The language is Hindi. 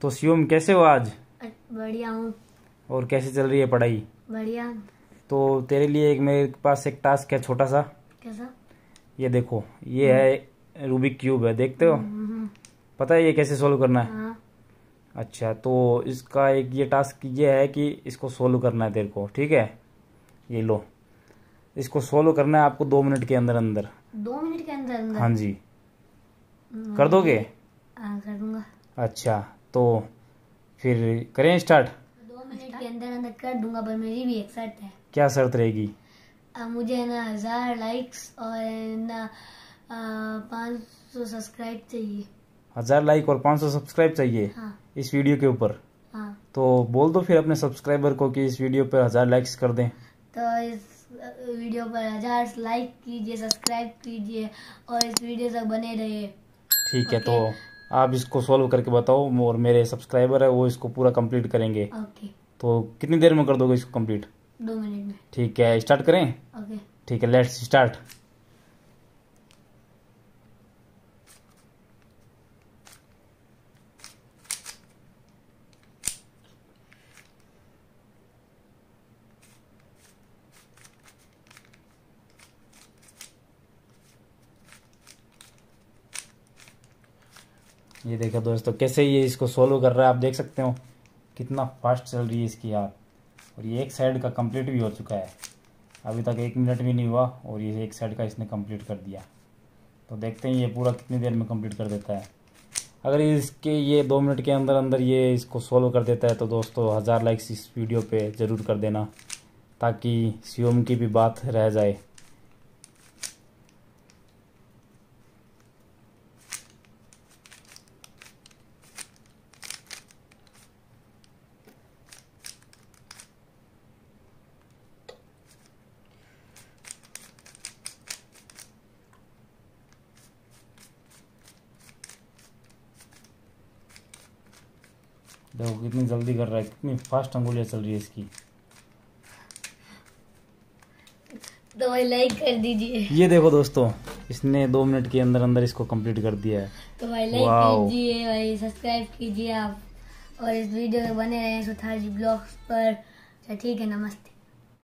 तो शिवम कैसे हो आज बढ़िया हूँ और कैसे चल रही है पढ़ाई बढ़िया तो तेरे लिए एक मेरे पास एक टास्क है छोटा सा कैसा ये देखो ये हम्म। है रूबिक क्यूब है देखते हो हम्म, हम्म, पता है ये कैसे सोल्व करना है हाँ। अच्छा तो इसका एक ये टास्क ये है कि इसको सोल्व करना है तेरे को ठीक है ये लो इसको सोल्व करना है आपको दो मिनट के अंदर अंदर दो मिनट के अंदर अंदर हाँ जी कर दोगे हाँ, कर दूंगा अच्छा तो फिर करें स्टार्ट दो मिनट के अंदर अंदर कर दूंगा पर मेरी भी एक शर्त है क्या शर्त रहेगी मुझे ना हज़ार लाइक्स और ना पाँच सौ सब्सक्राइब चाहिए हज़ार लाइक और पाँच सौ सब्सक्राइब चाहिए हाँ। इस वीडियो के ऊपर हाँ। तो बोल दो फिर अपने सब्सक्राइबर को कि इस वीडियो पर हज़ार लाइक्स कर दें तो इस वीडियो पर हज़ार लाइक कीजिए सब्सक्राइब कीजिए और इस वीडियो तक बने रहिए ठीक है तो आप इसको सॉल्व करके बताओ और मेरे सब्सक्राइबर है वो इसको पूरा कंप्लीट करेंगे ओके तो कितनी देर में कर दोगे इसको कंप्लीट दो मिनट में ठीक है स्टार्ट करें ओके ठीक है लेट्स स्टार्ट ये देखा दोस्तों कैसे ये इसको सोलो कर रहा है आप देख सकते हो कितना फास्ट चल रही है इसकी यार और ये एक साइड का कंप्लीट भी हो चुका है अभी तक एक मिनट भी नहीं हुआ और ये एक साइड का इसने कंप्लीट कर दिया तो देखते हैं ये पूरा कितनी देर में कंप्लीट कर देता है अगर इसके ये दो मिनट के अंदर अंदर ये इसको सोल्व कर देता है तो दोस्तों हज़ार लाइक्स इस वीडियो पर ज़रूर कर देना ताकि सीओम की भी बात रह जाए देखो कितनी जल्दी कर रहा है कितनी फास्ट अंगुलियाँ चल रही है इसकी तो लाइक कर दीजिए ये देखो दोस्तों इसने दो मिनट के अंदर अंदर इसको कंप्लीट कर दिया है तो भाई लाइक कीजिए भाई सब्सक्राइब कीजिए आप और इस वीडियो में बने रहें सुथार जी ब्लॉग्स पर अच्छा, ठीक है नमस्ते